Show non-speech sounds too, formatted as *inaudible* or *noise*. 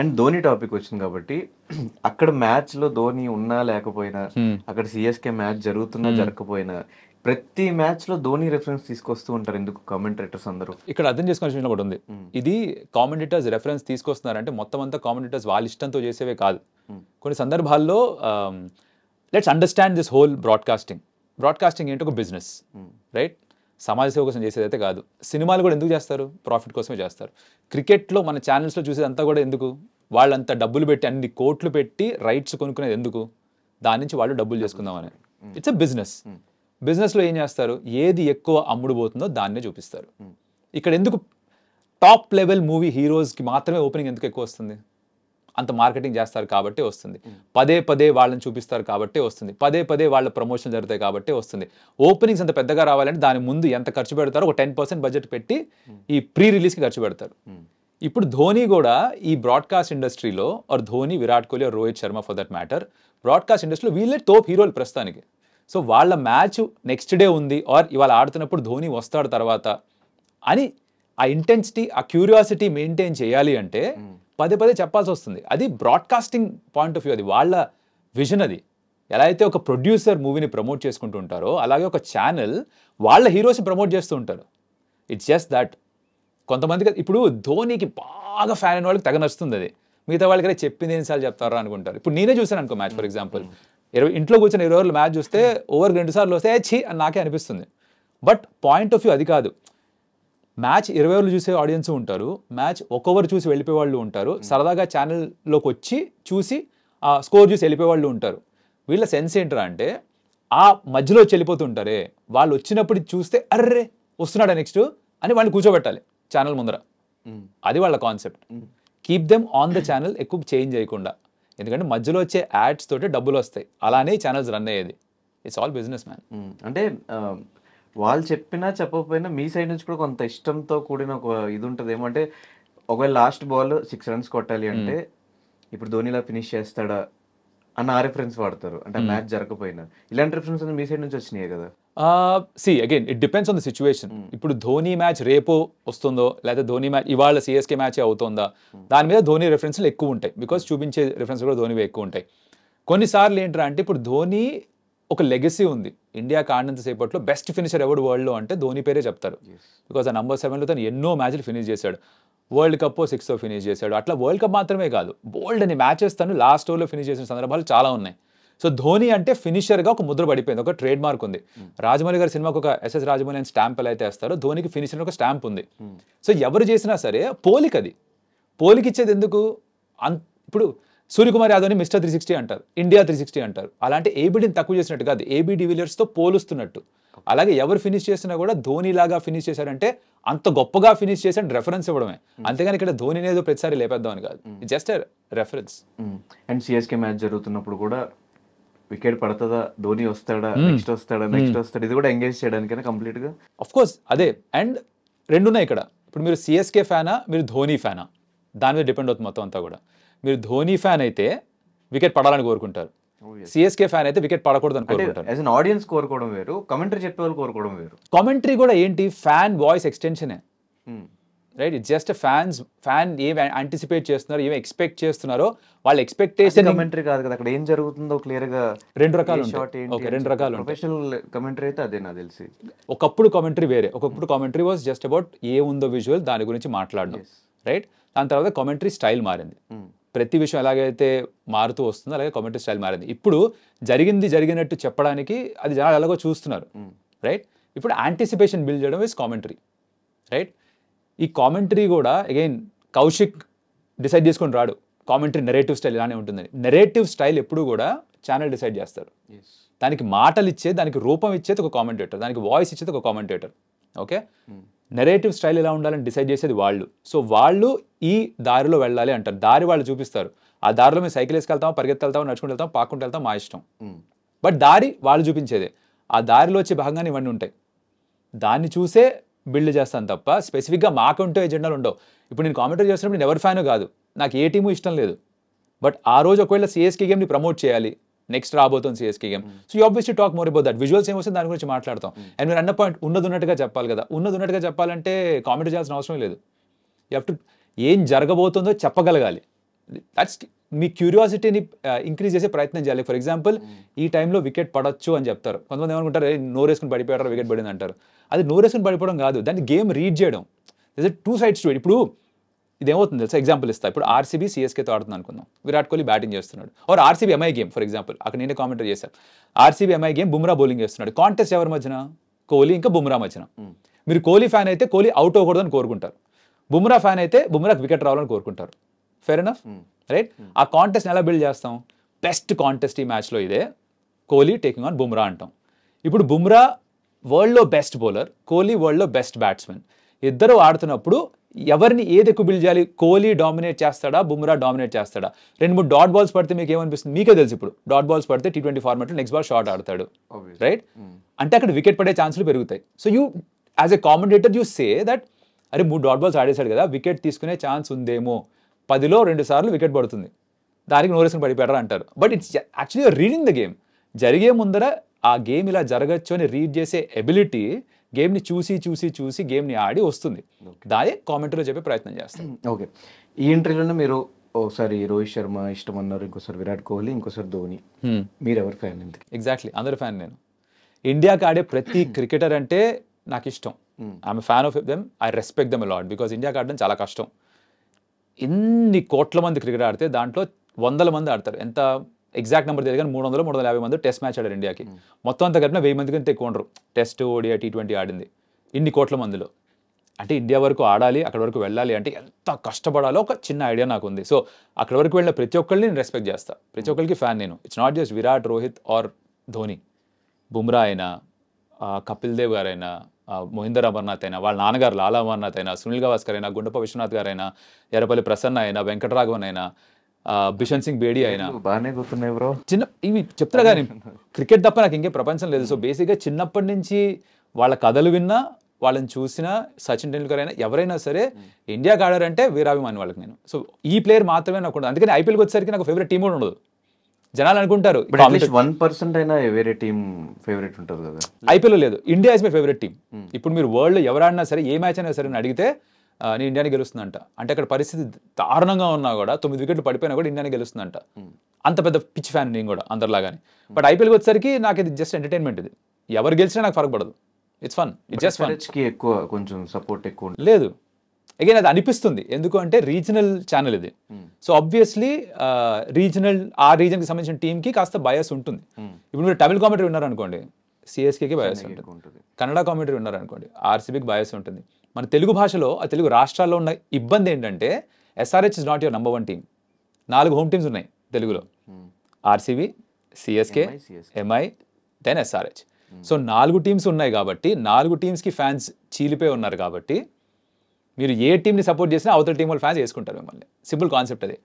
And Dhoni topic వచ్చింది కాబట్టి అక్కడ మ్యాచ్ లో ధోని ఉన్నా లేకపోయినా అక్కడ సిఎస్కే మ్యాచ్ జరుగుతున్నా జరగకపోయినా ప్రతి మ్యాచ్ లో ధోని రెఫరెన్స్ తీసుకొస్తూ ఉంటారు ఎందుకు కామెంటేటర్స్ అందరూ ఇక్కడ అర్థం చేసుకోవాల్సిన విషయం కూడా ఉంది ఇది కామెంటేటర్స్ రెఫరెన్స్ తీసుకొస్తున్నారంటే మొత్తం అంతా కామెంటేటర్స్ వాళ్ళ ఇష్టంతో చేసేవే కాదు కొన్ని సందర్భాల్లో let's understand this whole broadcasting broadcasting ఏంటి ఒక బిజినెస్ రైట్ సమాజ సేవ కోసం చేసేదైతే కాదు సినిమాలు కూడా ఎందుకు చేస్తారు ప్రాఫిట్ కోసమే చేస్తారు క్రికెట్లో మన ఛానల్స్లో చూసేదంతా కూడా ఎందుకు వాళ్ళంత డబ్బులు పెట్టి అన్ని కోట్లు పెట్టి రైట్స్ కొనుక్కునేది ఎందుకు దాని నుంచి వాళ్ళు డబ్బులు చేసుకుందామని ఇట్స్ అ బిజినెస్ బిజినెస్లో ఏం చేస్తారు ఏది ఎక్కువ అమ్ముడు పోతుందో దాన్నే చూపిస్తారు ఇక్కడ ఎందుకు టాప్ లెవెల్ మూవీ హీరోస్కి మాత్రమే ఓపెనింగ్ ఎందుకు ఎక్కువ వస్తుంది అంత మార్కెటింగ్ చేస్తారు కాబట్టి వస్తుంది పదే పదే వాళ్ళని చూపిస్తారు కాబట్టి వస్తుంది పదే పదే వాళ్ళ ప్రమోషన్ జరుగుతాయి కాబట్టి వస్తుంది ఓపెనింగ్స్ అంత పెద్దగా రావాలంటే దాని ముందు ఎంత ఖర్చు పెడతారో ఒక టెన్ పర్సెంట్ బడ్జెట్ పెట్టి ఈ ప్రీ రిలీజ్కి ఖర్చు పెడతారు ఇప్పుడు ధోని కూడా ఈ బ్రాడ్కాస్ట్ ఇండస్ట్రీలో or Dhoni Virat Kohli or Rohit Sharma for that matter broadcast ఇండస్ట్రీలో వీళ్ళే టోప్ హీరోలు ప్రస్తుతానికి సో వాళ్ళ మ్యాచ్ నెక్స్ట్ డే ఉంది ఆర్ ఇవాళ ఆడుతున్నప్పుడు ధోని వస్తాడు తర్వాత అని ఆ ఇంటెన్సిటీ ఆ క్యూరియాసిటీ మెయింటైన్ చేయాలి అంటే పదే పదే చెప్పాల్సి వస్తుంది అది బ్రాడ్కాస్టింగ్ పాయింట్ ఆఫ్ వ్యూ అది వాళ్ళ విజన్ అది ఎలా అయితే ఒక ప్రొడ్యూసర్ మూవీని ప్రమోట్ చేసుకుంటూ ఉంటారో అలాగే ఒక ఛానల్ వాళ్ళ హీరోస్ని ప్రమోట్ చేస్తూ ఉంటారు ఇట్స్ జస్ట్ దాట్ కొంతమందికి ఇప్పుడు ధోనీకి బాగా ఫ్యాన్ అయిన వాళ్ళకి తెగ నచ్చుతుంది అది మిగతా వాళ్ళకి చెప్పింది ఎన్నిసార్లు చెప్తారా అనుకుంటారు ఇప్పుడు నేనే చూశాను అనుకో మ్యాచ్ ఫర్ ఎగ్జాంపుల్ hmm. ఇరవై ఇంట్లో కూర్చొని ఇరవై రోజులు మ్యాచ్ చూస్తే ఓవర్ రెండు సార్లు వస్తే ఛీ అని నాకే అనిపిస్తుంది బట్ పాయింట్ ఆఫ్ వ్యూ అది కాదు మ్యాచ్ ఇరవై ఓవర్లు చూసే ఆడియన్స్ ఉంటారు మ్యాచ్ ఓవర్ చూసి వెళ్ళిపోయే వాళ్ళు ఉంటారు hmm. సరదాగా ఛానల్లోకి వచ్చి చూసి ఆ స్కోర్ చూసి వెళ్ళిపోయే వాళ్ళు ఉంటారు వీళ్ళ సెన్స్ ఏంటరా అంటే ఆ మధ్యలో వచ్చి వాళ్ళు వచ్చినప్పుడు చూస్తే అర్రే వస్తున్నాడా నెక్స్ట్ అని వాళ్ళు కూర్చోబెట్టాలి ఛానల్ ముందర hmm. అది వాళ్ళ concept keep them on the channel ఎక్కువ చేంజ్ చేయకుండా ఎందుకంటే మధ్యలో వచ్చే యాడ్స్ తోటి డబ్బులు వస్తాయి అలానే ఛానల్స్ రన్ అయ్యేది ఇట్స్ ఆల్ బిజినెస్ మ్యాన్ అంటే um, వాళ్ళు చెప్పినా చెప్పకపోయినా మీ సైడ్ నుంచి కూడా కొంత ఇష్టంతో కూడిన ఒక ఇది ఉంటుంది ఏమంటే ఒకవేళ లాస్ట్ బాల్ సిక్స్ రన్స్ కొట్టాలి అంటే ఇప్పుడు ధోనిలా ఫినిష్ చేస్తాడా అన్న ఆ రిఫరెన్స్ వాడతారు అంటే మ్యాచ్ జరగకపోయినా ఇలాంటి రిఫరెన్స్ మీ సైడ్ నుంచి వచ్చినాయి కదా see again it depends on the situation ఇప్పుడు ధోని మ్యాచ్ రేపు వస్తుందో లేదా ధోని మ్యాచ్ ఇవాళ సిఎస్కే మ్యాచ్ అవుతుందా దాని మీద ధోని రెఫరెన్స్లు ఎక్కువ ఉంటాయి బికాస్ చూపించే రెఫరెన్స్ కూడా ధోనివి ఎక్కువ ఉంటాయి కొన్నిసార్లు ఏంట్రా అంటే ఇప్పుడు ధోని ఒక లెగసీ ఉంది ఇండియా ఆడినంత సేపట్లో బెస్ట్ ఫినిషర్ ఎవడు వరల్డ్లో అంటే ధోని పేరే చెప్తారు బికాజ్ ఆ నంబర్ సెవెన్లో తను ఎన్నో మ్యాచ్లు ఫినిష్ చేశాడు వరల్డ్ కప్ సిక్స్తో ఫినిష్ చేశాడు అట్లా వరల్డ్ కప్ మాత్రమే కాదు బోల్డ్ అని మ్యాచెస్ తను లాస్ట్ ఓవర్లో ఫినిష్ చేసిన సందర్భాలు చాలా ఉన్నాయి సో ధోని అంటే ఫినిషర్గా ఒక ముద్ర పడిపోయింది ఒక ట్రేడ్ మార్క్ ఉంది hmm. రాజమౌళి గారి సినిమాకు ఒక ఎస్ఎస్ రాజమౌళి అని స్టాంప్ ఎలా అయితే వేస్తారో ధోనికి ఫినిషర్ ఒక స్టాంప్ ఉంది సో hmm. ఎవరు చేసినా సరే పోలికది పోలికిచ్చేది ఎందుకు అన్ ఇప్పుడు సూర్యకుమార్ యాదవ్ని మిస్టర్ త్రీ సిక్స్టీ అంటారు ఇండియా త్రీ సిక్స్టీ అంటారు అలాంటి ఏబిడిని తక్కువ చేసినట్టు కాదు ఏబీ డివిలియర్స్తో పోలుస్తున్నట్టు అలాగే ఎవరు ఫినిష్ చేసినా కూడా ధోని లాగా ఫినిష్ చేశారంటే అంత గొప్పగా ఫినిష్ చేశాను రెఫరెన్స్ ఇవ్వడమే hmm. అంతేగాని ఇక్కడ ధోని ఏదో ప్రతిసారి లేపేద్దామని కాదు just reference and CSK match జరుగుతున్నప్పుడు కూడా వికెట్ పడుతుందా ధోని వస్తాడా నెక్స్ట్ hmm. వస్తాడా నెక్స్ట్ hmm. వస్తాడా ఇది కూడా ఎంగేజ్ చేయడానికైనా గా అఫ్ కోర్స్ అదే అండ్ రెండున్నాయి ఇక్కడ ఇప్పుడు మీరు సిఎస్కే ఫ్యానా మీరు ధోని ఫ్యానా దాని మీద డిపెండ్ అవుతుంది మొత్తం అంతా కూడా మీరు ధోని ఫ్యాన్ అయితే వికెట్ పడాలని కోరుకుంటారు సిఎస్కే oh, ఫ్యాన్ అయితే వికెట్ పడకూడదు అనుకుంటారు ఆడియన్స్ కోరుకోవడం వేరు కమెంటరీ చెప్పే వాళ్ళు కోరుకోవడం వేరు కమెంటరీ కూడా ఏంటి ఫ్యాన్ వాయిస్ ఎక్స్టెన్షనే right it just fans fan ఏం ఆంటిసిపేట్ చేస్తున్నారో ఏం ఎక్స్పెక్ట్ చేస్తున్నారో వాళ్ళ ఎక్స్పెక్టేషన్ కమెంటరీ కాదు కదా అక్కడ ఏం జరుగుతుందో క్లియర్ గా రెండు రకాలు రెండు రకాలు ప్రొఫెషనల్ కమెంటరీ అయితే అదే నాకు తెలిసి ఒకప్పుడు కమెంటరీ వేరే ఒకప్పుడు commentary was just about a ఉందో విజువల్ దాని గురించి మాట్లాడడం రైట్ దాని తర్వాత కమెంటరీ స్టైల్ మారింది hmm. ప్రతి విషయం ఎలాగైతే మారుతూ వస్తుందో అలాగే కామెంటరీ స్టైల్ మారింది ఇప్పుడు జరిగింది జరిగినట్టు చెప్పడానికి అది జనాలు ఎలాగో చూస్తున్నారు రైట్ hmm. ఇప్పుడు యాంటిసిపేషన్ బిల్డ్ చేయడం ఇస్ కామెంటరీ రైట్ ఈ కామెంటరీ కూడా అగైన్ కౌశిక్ డిసైడ్ చేసుకొని రాడు కామెంటరీ నెరేటివ్ స్టైల్ ఇలానే ఉంటుందని నెరేటివ్ స్టైల్ ఎప్పుడు కూడా ఛానల్ డిసైడ్ చేస్తారు దానికి మాటలు ఇచ్చేది దానికి రూపం ఇచ్చేది ఒక కామెంటేటర్ దానికి వాయిస్ ఇచ్చేది ఒక commentator okay hmm. Narrative style ఎలా ఉండాలని డిసైడ్ చేసేది వాళ్ళు సో వాళ్ళు ఈ దారిలో వెళ్ళాలి అంటారు దారి వాళ్ళు చూపిస్తారు ఆ దారిలో మేము సైకిల్ వేసుకెళ్తాం పరిగెత్తెళ్తాం నడుచుకుంటూ వెళ్తాం పాక్కుంటూ వెళ్తాం మా ఇష్టం బట్ దారి వాళ్ళు చూపించేదే ఆ దారిలో వచ్చే భాగంగానే ఇవన్నీ ఉంటాయి దాన్ని చూసే బిల్డ్ చేస్తాను తప్ప స్పెసిఫిక్గా మాకుంటూ ఎజెండాలు ఉండవు ఇప్పుడు నేను కామెంటరీ చేస్తున్నప్పుడు నేను ఎవరి ఫ్యాను కాదు నాకు ఏ టీము ఇష్టం లేదు బట్ ఆ రోజు ఒకవేళ సిఎస్కే గేమ్ని ప్రమోట్ చేయాలి నెక్స్ట్ రాబోతుంది CSK game so you obviously talk more about that visuals ఏమొస్తే దాని గురించి మాట్లాడతాం అండ్ hmm. మీరు అన్న పాయింట్ ఉన్నది ఉన్నట్టుగా చెప్పాలి కదా ఉన్నది ఉన్నట్టుగా చెప్పాలంటే కామెంట్ చేయాల్సిన అవసరం లేదు యూ టు ఏం జరగబోతుందో చెప్పగలగాలి దట్స్ మీ క్యూరియాసిటీని ఇంక్రీజ్ uh, చేసే ప్రయత్నం చేయాలి ఫర్ ఎగ్జాంపుల్ hmm. ఈ టైంలో వికెట్ పడొచ్చు అని చెప్తారు కొంతమంది ఏమనుకుంటారు నోరేసుకుని పడిపోయారు వికెట్ పడింది అంటారు అది నోరేసుకుని పడిపోవడం కాదు దాన్ని గేమ్ రీడ్ చేయడం ఇస్ టూ సైడ్స్ టు ఇప్పుడు ఇదేమవుతుంది తెలుసా ఎగ్జాంపుల్ ఇస్తా ఇప్పుడు ఆర్సీబీ సిఎస్కేతో ఆడుతుంది అనుకుందాం విరాట్ కోహ్లీ బ్యాటింగ్ చేస్తున్నాడు or RCB MI game for example అక్కడ నేనే కామెంటర్ చేశాను RCB MI game Bumrah bowling చేస్తున్నాడు కాంటెస్ట్ ఎవరి మధ్యన కోహ్లీ ఇంకా బుమ్రా మధ్యన hmm. మీరు కోహ్లీ ఫ్యాన్ అయితే కోహ్లీ అవుట్ అని కోరుకుంటారు బుమ్రా ఫ్యాన్ అయితే బుమ్రాకి వికెట్ రావాలని కోరుకుంటారు ఫెర్ ఎనఫ్ రైట్ ఆ కాంటెస్ట్ ఎలా బిల్డ్ చేస్తాం బెస్ట్ కాంటెస్ట్ ఈ మ్యాచ్లో ఇదే కోహ్లీ టేకింగ్ ఆన్ బుమ్రా అంటాం ఇప్పుడు బుమ్రా వరల్డ్లో బెస్ట్ బౌలర్ కోహ్లీ వరల్డ్లో బెస్ట్ బ్యాట్స్మెన్ ఇద్దరు ఆడుతున్నప్పుడు ఎవరిని ఏది ఎక్కువ బిల్డ్ చేయాలి కోహ్లీ డామినేట్ చేస్తాడా బుమ్రా డామినేట్ చేస్తాడా రెండు మూడు డాట్ బాల్స్ పడితే మీకు ఏమనిపిస్తుంది మీకే తెలుసు ఇప్పుడు డాట్ బాల్స్ పడితే టీ ట్వంటీ ఫార్మాట్లో నెక్స్ట్ బాల్ షార్ట్ ఆడతాడు రైట్ hmm. అంటే అక్కడ వికెట్ పడే ఛాన్సులు పెరుగుతాయి so you as a commentator you say that అరే మూడు డాట్ బాల్స్ ఆడేశాడు కదా వికెట్ తీసుకునే ఛాన్స్ ఉందేమో పదిలో రెండు సార్లు వికెట్ పడుతుంది దానికి నోరేసిన పడిపోయారు అంటారు but it's actually reading the game జరిగే ముందర ఆ గేమ్ ఇలా జరగచ్చు అని రీడ్ చేసే ఎబిలిటీ గేమ్ని చూసి చూసి చూసి గేమ్ని ఆడి వస్తుంది దాని కామెంటరీలో చెప్పే ప్రయత్నం చేస్తాం *clears throat* ఓకే ఈ ఇంటర్వ్యూలో మీరు ఒకసారి రోహిత్ శర్మ ఇష్టం అన్నారు ఇంకోసారి విరాట్ కోహ్లీ ఇంకోసారి ధోని మీరు ఎవరు ఫ్యాన్ ఎందుకు ఎగ్జాక్ట్లీ అందరు ఫ్యాన్ నేను ఇండియాకి ఆడే ప్రతి *clears throat* క్రికెటర్ అంటే నాకు ఇష్టం I'm fan of them I respect them లాడ్ బికాస్ ఇండియాకి ఆడడం చాలా కష్టం ఎన్ని కోట్ల మంది క్రికెట్ ఆడితే దాంట్లో వందల మంది ఆడతారు ఎంత ఎగ్జాక్ట్ నెంబర్ తెలియదు కానీ మూడు వందలు మూడు వందల యాభై మంది టెస్ట్ మ్యాచ్ ఆడారు ఇండియాకి hmm. మొత్తం అంతా కలిపిన వెయ్యి మంది కంటే ఎక్కువ ఉండరు టెస్ట్ ఓడియా టీ ట్వంటీ ఆడింది ఇన్ని కోట్ల మందిలో అంటే ఇండియా వరకు ఆడాలి అక్కడ వరకు వెళ్ళాలి అంటే ఎంత కష్టపడాలో ఒక చిన్న ఐడియా నాకు ఉంది సో అక్కడ వరకు వెళ్ళిన ప్రతి ఒక్కరిని నేను రెస్పెక్ట్ చేస్తాను ప్రతి hmm. ఒక్కరికి ఫ్యాన్ నేను it's not just Virat Rohit or Dhoni Bumrah అయినా కపిల్ దేవ్ గారైనా మహేందర్ అమర్నాథ్ అయినా వాళ్ళ నాన్నగారు లాలా అమర్నాథ్ అయినా సునీల్ గవాస్కర్ అయినా గుండప్ప విశ్వనాథ్ గారైనా ఎర్రపల్లి ప్రసన్న అయినా వెంకటరాఘవన్ అయినా బిషన్ సింగ్ బేడీ అయినా బాగానే గుర్తున్నాయి బ్రో చిన్న ఇవి చెప్తారు కానీ క్రికెట్ తప్ప నాకు ఇంకే ప్రపంచం లేదు సో బేసిక్గా చిన్నప్పటి నుంచి వాళ్ళ కథలు విన్నా వాళ్ళని చూసిన సచిన్ టెండూల్కర్ అయినా ఎవరైనా సరే ఇండియాకి ఆడారంటే వీరాభిమాని వాళ్ళకి నేను సో ఈ ప్లేయర్ మాత్రమే నాకు ఉండదు అందుకని ఐపీఎల్కి వచ్చేసరికి నాకు ఫేవరెట్ టీం కూడా ఉండదు జనాలు అనుకుంటారు వన్ పర్సెంట్ అయినా వేరే టీం ఫేవరెట్ ఉంటుంది కదా ఐపీఎల్ లేదు India is my favourite team ఇప్పుడు మీరు వరల్డ్ ఆడినా సరే ఏ మ్యాచ్ అయినా సరే అడిగితే నేను ఇండియాని గెలుస్తుందంట అంటే అక్కడ పరిస్థితి దారుణంగా ఉన్నా కూడా తొమ్మిది వికెట్లు పడిపోయినా కూడా ఇండియాని గెలుస్తుందంట hmm. అంత పెద్ద పిచ్ ఫ్యాన్ నేను కూడా అందరిలాగానే బట్ ఐపీఎల్కి వచ్చేసరికి నాకు ఇది జస్ట్ ఎంటర్టైన్మెంట్ ఇది ఎవరు గెలిచినా నాకు పడదు it's fun it just fun ఎక్కువ కొంచెం సపోర్ట్ ఎక్కువ లేదు అగైన్ అది అనిపిస్తుంది ఎందుకు అంటే రీజనల్ ఛానల్ ఇది సో ఆబ్వియస్లీ రీజనల్ ఆ రీజన్కి సంబంధించిన టీంకి కాస్త బయాస్ ఉంటుంది hmm. ఇప్పుడు మీరు తమిళ కామెంటరీ విన్నారనుకోండి సిఎస్కేకి బయాస్ ఉంటుంది కన్నడ కామెంటరీ విన్నారనుకోండి ఆర్సీబీకి బయాస్ ఉంటుంది మన తెలుగు భాషలో ఆ తెలుగు రాష్ట్రాల్లో ఉన్న ఇబ్బంది ఏంటంటే SRH is not your number one team నాలుగు హోమ్ టీమ్స్ ఉన్నాయి తెలుగులో RCB CSK MI then SRH so నాలుగు టీమ్స్ ఉన్నాయి కాబట్టి నాలుగు టీమ్స్కి ఫ్యాన్స్ చీలిపోయి ఉన్నారు కాబట్టి మీరు ఏ టీమ్ని సపోర్ట్ చేసినా అవతల టీం వాళ్ళు ఫ్యాన్స్ వేసుకుంటారు మిమ్మల్ని సింపుల్ కాన్సెప్ట్ అది